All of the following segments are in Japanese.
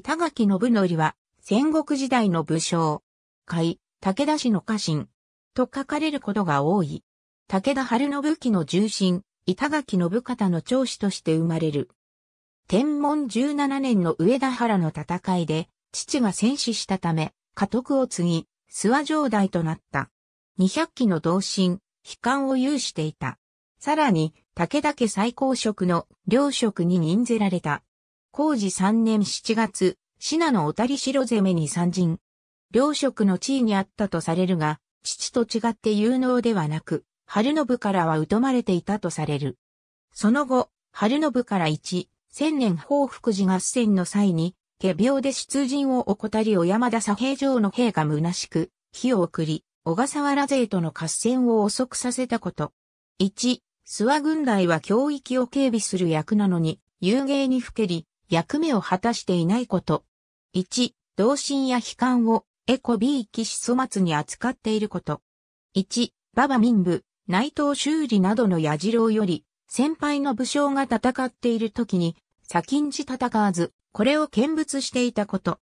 板垣信則は、戦国時代の武将。斐、武田氏の家臣。と書かれることが多い。武田春信家の重臣、板垣信方の長子として生まれる。天文17年の上田原の戦いで、父が戦死したため、家督を継ぎ、諏訪城代となった。200機の同心、悲観を有していた。さらに、武田家最高職の領職に任ぜられた工事3年7月、信濃小谷城攻めに参陣。両職の地位にあったとされるが、父と違って有能ではなく、春信からは疎まれていたとされる。その後、春信から一、千年報福寺合戦の際に、下病で出陣を怠り小山田左平城の兵が虚しく、火を送り、小笠原勢との合戦を遅くさせたこと。1、諏訪軍隊は教域を警備する役なのに、遊芸にふけり、役目を果たしていないこと。1、同心や悲観を、エコ B 騎士粗末に扱っていること。1、馬場民部、内藤修理などの矢次郎より、先輩の武将が戦っている時に、先んじ戦わず、これを見物していたこと。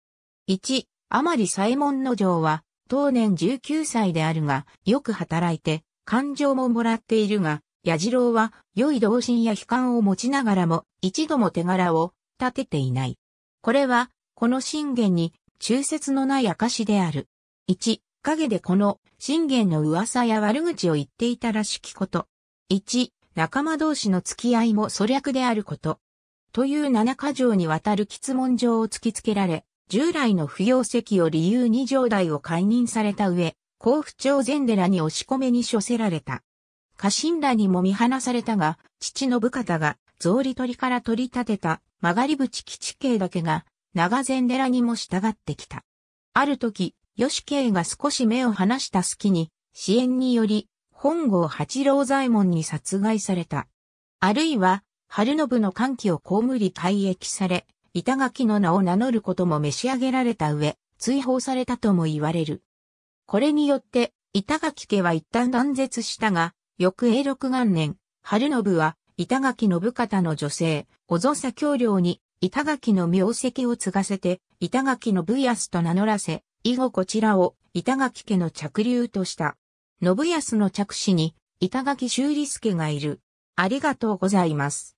1、まり左衛門の城は、当年19歳であるが、よく働いて、感情ももらっているが、矢次郎は、良い同心や悲観を持ちながらも、一度も手柄を、立てていない。これは、この信玄に、忠説のない証である。1、陰でこの、信玄の噂や悪口を言っていたらしきこと。1、仲間同士の付き合いも粗略であること。という七箇条にわたる質問状を突きつけられ、従来の不要席を理由に上代を解任された上、甲府町禅寺に押し込めに処せられた。家臣らにも見放されたが、父の部方が草履取りから取り立てた曲がり淵吉慶だけが長禅寺にも従ってきた。ある時、吉慶が少し目を離した隙に、支援により、本郷八郎左衛門に殺害された。あるいは、春信の歓喜をこむり改役され、板垣の名を名乗ることも召し上げられた上、追放されたとも言われる。これによって、板垣家は一旦断絶したが、翌永禄元年、春信は板垣信方の女性、小曽左京領に板垣の名跡を継がせて、板垣信康と名乗らせ、以後こちらを板垣家の着流とした。信康の着手に、板垣修理助がいる。ありがとうございます。